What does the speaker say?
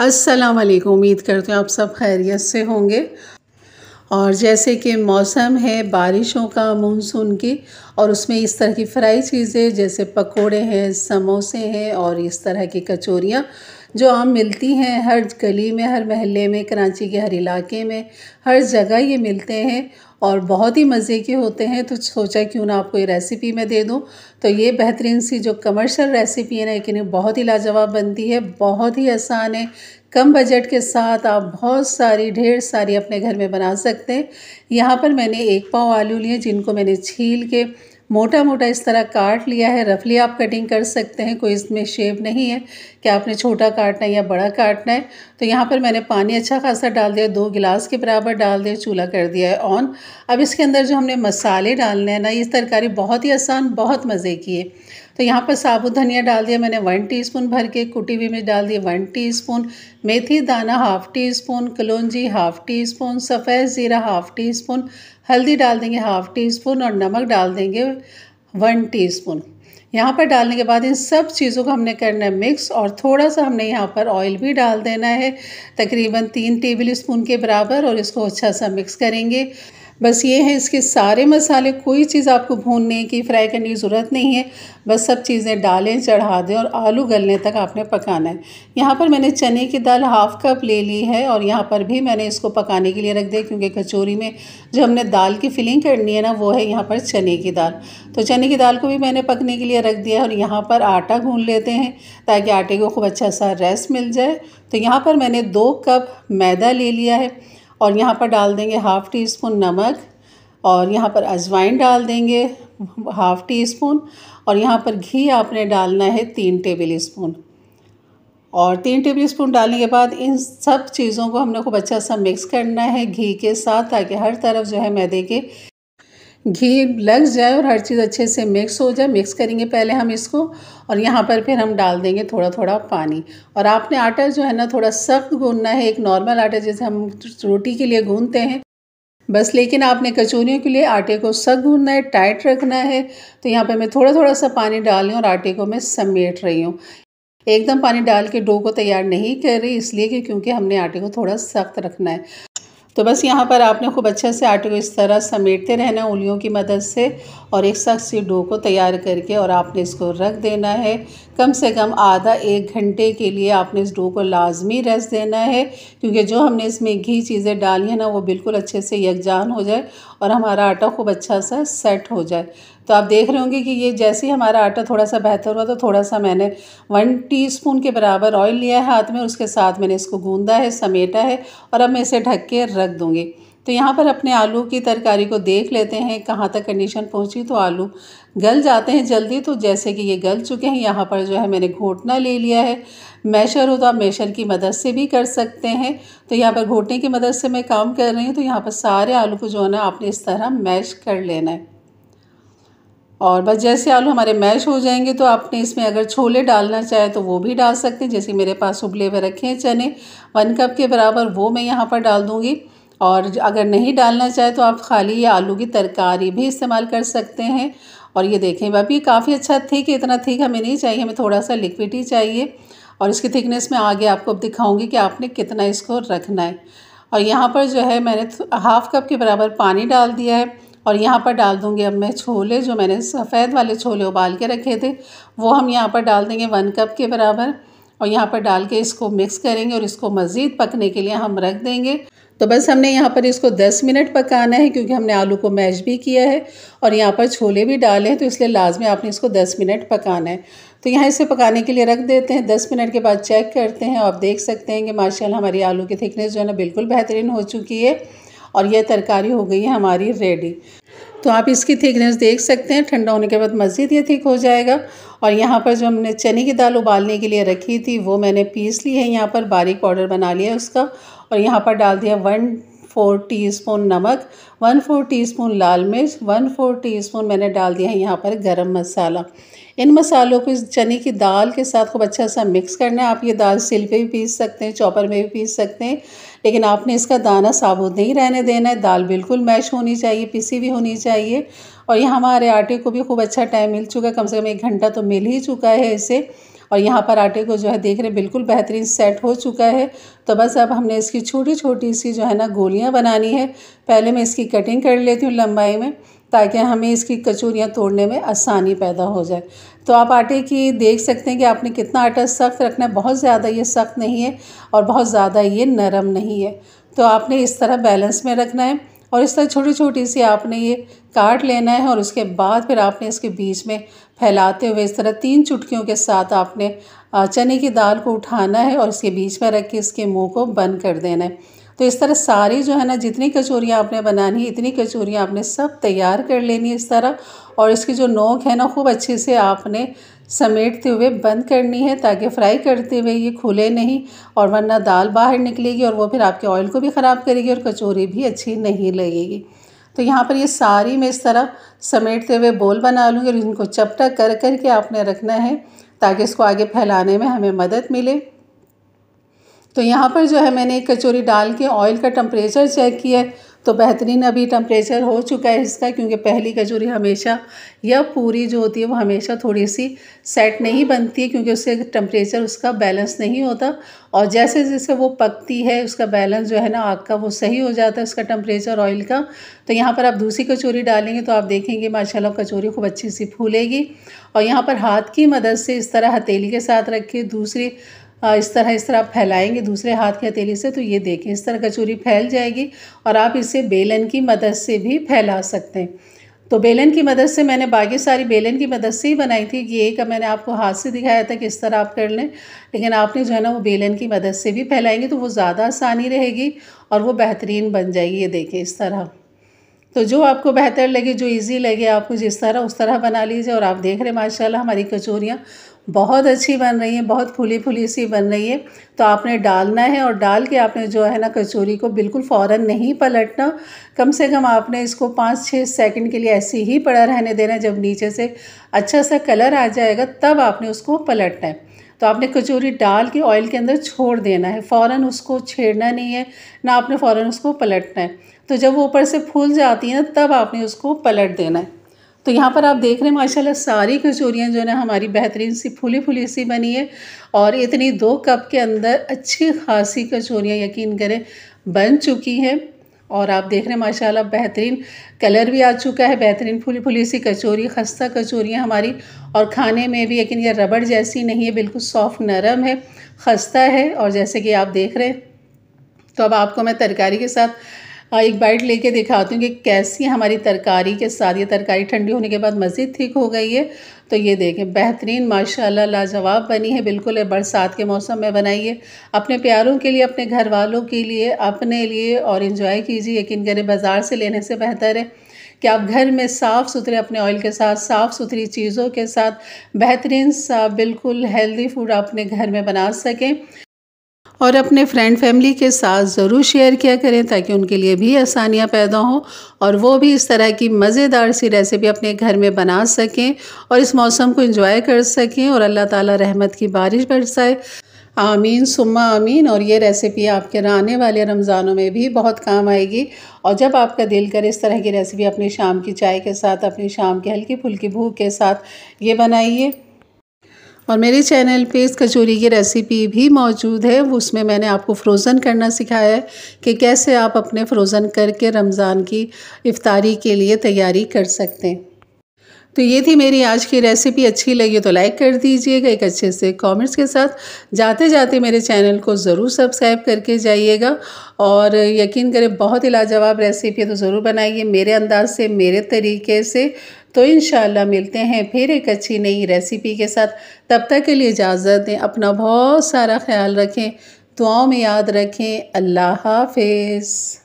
अस्सलाम वालेकुम उम्मीद करते हैं आप सब खैरियत से होंगे और जैसे कि मौसम है बारिशों का मानसून की और उसमें इस तरह की फ्राई चीज़ें जैसे पकोड़े हैं समोसे हैं और इस तरह की कचौरियाँ जो आम मिलती हैं हर गली में हर महल्ले में कराची के हर इलाके में हर जगह ये मिलते हैं और बहुत ही मज़े के होते हैं तो सोचा क्यों ना आपको ये रेसिपी मैं दे दूं तो ये बेहतरीन सी जो कमर्शियल रेसिपी है ना लेकिन बहुत ही लाजवाब बनती है बहुत ही आसान है कम बजट के साथ आप बहुत सारी ढेर सारी अपने घर में बना सकते हैं यहाँ पर मैंने एक पाव आलू लिए जिनको मैंने छील के मोटा मोटा इस तरह काट लिया है रफली आप कटिंग कर सकते हैं कोई इसमें शेप नहीं है कि आपने छोटा काटना है या बड़ा काटना है तो यहाँ पर मैंने पानी अच्छा खासा डाल दिया दो गिलास के बराबर डाल दिया चूल्हा कर दिया है ऑन अब इसके अंदर जो हमने मसाले डालने हैं ना ये तरकारी बहुत ही आसान बहुत मज़े की है तो यहाँ पर साबुत धनिया डाल दिया मैंने वन टीस्पून भर के कुटी हुई मिर्च डाल दी वन टीस्पून मेथी दाना हाफ टी स्पून कलौजी हाफ टी स्पून सफ़ेद ज़ीरा हाफ टी स्पून हल्दी डाल देंगे हाफ टी स्पून और नमक डाल देंगे वन टी स्पून यहाँ पर डालने के बाद इन सब चीज़ों को हमने करना है मिक्स और थोड़ा सा हमने यहाँ पर ऑयल भी डाल देना है तकरीबन तीन टेबल स्पून के बराबर और इसको अच्छा सा मिक्स करेंगे बस ये है इसके सारे मसाले कोई चीज़ आपको भूनने की फ्राई करने की ज़रूरत नहीं है बस सब चीज़ें डालें चढ़ा दें और आलू गलने तक आपने पकाना है यहाँ पर मैंने चने की दाल हाफ़ कप ले ली है और यहाँ पर भी मैंने इसको पकाने के लिए रख दिया क्योंकि कचौरी में जो हमने दाल की फिलिंग करनी है ना वो है यहाँ पर चने की दाल तो चने की दाल को भी मैंने पकने के लिए रख दिया और यहाँ पर आटा भून लेते हैं ताकि आटे को खूब अच्छा सा रेस्ट मिल जाए तो यहाँ पर मैंने दो कप मैदा ले लिया है और यहाँ पर डाल देंगे हाफ़ टी स्पून नमक और यहाँ पर अजवाइन डाल देंगे हाफ़ टी स्पून और यहाँ पर घी आपने डालना है तीन टेबल स्पून और तीन टेबल स्पून डालने के बाद इन सब चीज़ों को हम लोग खूब अच्छा सा मिक्स करना है घी के साथ ताकि हर तरफ जो है मैदे के घी लग जाए और हर चीज़ अच्छे से मिक्स हो जाए मिक्स करेंगे पहले हम इसको और यहाँ पर फिर हम डाल देंगे थोड़ा थोड़ा पानी और आपने आटा जो है ना थोड़ा सख्त गूंदना है एक नॉर्मल आटा जैसे हम रोटी के लिए गूंदते हैं बस लेकिन आपने कचौरियों के लिए आटे को सख्त गूंदना है टाइट रखना है तो यहाँ पर मैं थोड़ा थोड़ा सा पानी डाल रही हूँ और आटे को मैं समेट रही हूँ एकदम पानी डाल के डो को तैयार नहीं कर रही इसलिए कि क्योंकि हमने आटे को थोड़ा सख्त रखना है तो बस यहाँ पर आपने खूब अच्छे से आटे को इस तरह समेटते रहना उंगलियों की मदद से और एक सख्त सी डो को तैयार करके और आपने इसको रख देना है कम से कम आधा एक घंटे के लिए आपने इस डो को लाजमी रस देना है क्योंकि जो हमने इसमें घी चीज़ें डाली हैं ना वो बिल्कुल अच्छे से यकजान हो जाए और हमारा आटा खूब अच्छा सा सेट हो जाए तो आप देख रहे होंगे कि ये जैसे ही हमारा आटा थोड़ा सा बेहतर हुआ तो थोड़ा सा मैंने वन टीस्पून के बराबर ऑयल लिया है हाथ में उसके साथ मैंने इसको गूंदा है समेटा है और अब मैं इसे ढक के रख दूँगी तो यहाँ पर अपने आलू की तरकारी को देख लेते हैं कहाँ तक कंडीशन पहुँची तो आलू गल जाते हैं जल्दी तो जैसे कि ये गल चुके हैं यहाँ पर जो है मैंने घोटना ले लिया है मैशर हो तो आप मैशर की मदद से भी कर सकते हैं तो यहाँ पर घोटने की मदद से मैं काम कर रही हूँ तो यहाँ पर सारे आलू को जो है ना आपने इस तरह मैश कर लेना है और बस जैसे आलू हमारे मैश हो जाएंगे तो आपने इसमें अगर छोले डालना चाहे तो वो भी डाल सकते हैं जैसे मेरे पास उबले हुए रखे हैं चने वन कप के बराबर वो मैं यहाँ पर डाल दूँगी और अगर नहीं डालना चाहे तो आप खाली ये आलू की तरकारी भी इस्तेमाल कर सकते हैं और ये देखें अब ये काफ़ी अच्छा थिक इतना थिक हमें नहीं चाहिए हमें थोड़ा सा लिक्विड ही चाहिए और इसकी थिकनेस में आगे आपको दिखाऊंगी कि आपने कितना इसको रखना है और यहाँ पर जो है मैंने हाफ़ कप के बराबर पानी डाल दिया है और यहाँ पर डाल दूँगी अब मैं छोले जो मैंने सफ़ेद वाले छोले उबाल के रखे थे वो हम यहाँ पर डाल देंगे वन कप के बराबर और यहाँ पर डाल के इसको मिक्स करेंगे और इसको मज़ीद पकने के लिए हम रख देंगे तो बस हमने यहाँ पर इसको 10 मिनट पकाना है क्योंकि हमने आलू को मैश भी किया है और यहाँ पर छोले भी डाले हैं तो इसलिए लाजमी आपने इसको 10 मिनट पकाना है तो यहाँ इसे पकाने के लिए रख देते हैं 10 मिनट के बाद चेक करते हैं आप देख सकते हैं कि माशाल्लाह हमारी आलू की थिकनेस जो है ना बिल्कुल बेहतरीन हो चुकी है और यह तरकारी हो गई है हमारी रेडी तो आप इसकी थिकनेस देख सकते हैं ठंडा होने के बाद मज़ीद ये थिक हो जाएगा और यहाँ पर जो हमने चने की दाल उबालने के लिए रखी थी वो मैंने पीस ली है यहाँ पर बारीक पाउडर बना लिया उसका और यहाँ पर डाल दिया वन फोर टीस्पून नमक वन फोर टीस्पून लाल मिर्च वन फोर टीस्पून मैंने डाल दिया है यहाँ पर गरम मसाला इन मसालों को इस चने की दाल के साथ खूब अच्छा सा मिक्स करना है आप ये दाल सिल पे भी पीस सकते हैं चॉपर में भी पीस सकते हैं लेकिन आपने इसका दाना साबुत नहीं रहने देना है दाल बिल्कुल मैश होनी चाहिए पिसी भी होनी चाहिए और ये हमारे आटे को भी खूब अच्छा टाइम मिल चुका है कम से कम एक घंटा तो मिल ही चुका है इसे और यहाँ पर आटे को जो है देख रहे हैं बिल्कुल बेहतरीन सेट हो चुका है तो बस अब हमने इसकी छोटी छोटी सी जो है ना गोलियाँ बनानी है पहले मैं इसकी कटिंग कर लेती हूँ लंबाई में ताकि हमें इसकी कचूरियाँ तोड़ने में आसानी पैदा हो जाए तो आप आटे की देख सकते हैं कि आपने कितना आटा सख्त रखना है बहुत ज़्यादा ये सख्त नहीं है और बहुत ज़्यादा ये नरम नहीं है तो आपने इस तरह बैलेंस में रखना है और इस तरह छोटी छोटी सी आपने ये काट लेना है और उसके बाद फिर आपने इसके बीच में फैलाते हुए इस तरह तीन चुटकियों के साथ आपने चने की दाल को उठाना है और इसके बीच में रख के इसके मुंह को बंद कर देना है तो इस तरह सारी जो है ना जितनी कचौरियाँ आपने बनानी है इतनी कचौरियाँ आपने सब तैयार कर लेनी है इस तरह और इसकी जो नोक है ना खूब अच्छे से आपने समेटते हुए बंद करनी है ताकि फ्राई करते हुए ये खुले नहीं और वरना दाल बाहर निकलेगी और वो फिर आपके ऑयल को भी ख़राब करेगी और कचौरी भी अच्छी नहीं लगेगी तो यहाँ पर ये सारी मैं इस तरह समेटते हुए बोल बना लूँगी और इनको चपटा कर कर के आपने रखना है ताकि इसको आगे फैलाने में हमें मदद मिले तो यहाँ पर जो है मैंने एक कचौरी डाल के ऑयल का टम्परेचर चेक किया है तो बेहतरीन अभी टम्परेचर हो चुका है इसका क्योंकि पहली कचोरी हमेशा या पूरी जो होती है वो हमेशा थोड़ी सी सेट नहीं बनती है क्योंकि उससे टम्परेचर उसका बैलेंस नहीं होता और जैसे जैसे वो पकती है उसका बैलेंस जो है ना आग का वो सही हो जाता है उसका टम्परेचर ऑयल का तो यहाँ पर आप दूसरी कचोरी डालेंगे तो आप देखेंगे माशा कचोरी खूब अच्छी सी फूलेगी और यहाँ पर हाथ की मदद से इस तरह हथेली के साथ रखिए दूसरी इस तरह इस तरह आप फैलाएंगे दूसरे हाथ की हथेली से तो ये देखें इस तरह कचोरी फैल जाएगी और आप इसे बेलन की मदद से भी फैला सकते हैं तो बेलन की मदद से मैंने बाकी सारी बेलन की मदद से ही बनाई थी ये का मैंने आपको हाथ से दिखाया था कि इस तरह आप कर लें लेकिन आपने जो है ना वो बेलन की मदद से भी फैलाएंगे तो वो ज़्यादा आसानी रहेगी और वो बेहतरीन बन जाएगी ये देखें इस तरह तो जो आपको बेहतर लगे जो इजी लगे आपको जिस तरह उस तरह बना लीजिए और आप देख रहे हैं माशाल्लाह हमारी कचोरियाँ बहुत अच्छी बन रही है बहुत फूली फूली सी बन रही है तो आपने डालना है और डाल के आपने जो है ना कचौरी को बिल्कुल फ़ौर नहीं पलटना कम से कम आपने इसको पाँच छः सेकंड के लिए ऐसे ही पड़ा रहने देना जब नीचे से अच्छा सा कलर आ जाएगा तब आपने उसको पलटना है तो आपने कचौरी डाल के ऑयल के अंदर छोड़ देना है फ़ौर उसको छेड़ना नहीं है ना आपने फ़ौर उसको पलटना है तो जब वो ऊपर से फूल जाती है ना तब आपने उसको पलट देना है तो यहाँ पर आप देख रहे हैं माशाल्लाह सारी कचोरियाँ जो है ना हमारी बेहतरीन सी फूली फूली सी बनी है और इतनी दो कप के अंदर अच्छी खासी कचोरियाँ यकीन करें बन चुकी हैं और आप देख रहे हैं माशाल्लाह बेहतरीन कलर भी आ चुका है बेहतरीन फूली फूली सी कचोरी खस्ता कचोरियाँ हमारी और खाने में भी यकीन यह रबड़ जैसी नहीं है बिल्कुल सॉफ्ट नरम है खस्ता है और जैसे कि आप देख रहे हैं तो अब आपको मैं तरकारी के साथ हाँ, एक बाइट लेके दिखाती हूँ कि कैसी हमारी तरकारी के साथ ये तरकारी ठंडी होने के बाद मज़ीद ठीक हो गई है तो ये देखें बेहतरीन माशाल्लाह लाजवाब बनी है बिल्कुल बरसात के मौसम में बनाइए अपने प्यारों के लिए अपने घर वालों के लिए अपने लिए और इन्जॉय कीजिए यकीन करें बाज़ार से लेने से बेहतर है कि आप घर में साफ़ सुथरे अपने ऑयल के साथ साफ़ सुथरी चीज़ों के साथ बेहतरीन सा बिल्कुल हेल्दी फूड अपने घर में बना सकें और अपने फ्रेंड फैमिली के साथ ज़रूर शेयर किया करें ताकि उनके लिए भी आसानियाँ पैदा हों और वो भी इस तरह की मज़ेदार सी रेसिपी अपने घर में बना सकें और इस मौसम को इंजॉय कर सकें और अल्लाह ताला रहमत की बारिश बरसाए आमीन सुम्मा आमीन और ये रेसिपी आपके आने वाले रमज़ानों में भी बहुत काम आएगी और जब आपका दिल करे इस तरह की रेसिपी अपनी शाम की चाय के साथ अपनी शाम की हल्की फुल्की भूख के साथ ये बनाइए और मेरे चैनल पे इस कचौरी की रेसिपी भी मौजूद है उसमें मैंने आपको फ़्रोज़न करना सिखाया है कि कैसे आप अपने फ़्रोज़न करके रमज़ान की इफ़ारी के लिए तैयारी कर सकते हैं तो ये थी मेरी आज की रेसिपी अच्छी लगी तो लाइक कर दीजिएगा एक अच्छे से कमेंट्स के साथ जाते जाते मेरे चैनल को ज़रूर सब्सक्राइब करके जाइएगा और यकीन करें बहुत ही लाजवाब रेसिपी है तो ज़रूर बनाइए मेरे अंदाज से मेरे तरीके से तो इन मिलते हैं फिर एक अच्छी नई रेसिपी के साथ तब तक के लिए इजाज़त दें अपना बहुत सारा ख्याल रखें दुआओं में याद रखें अल्लाह हाफिज़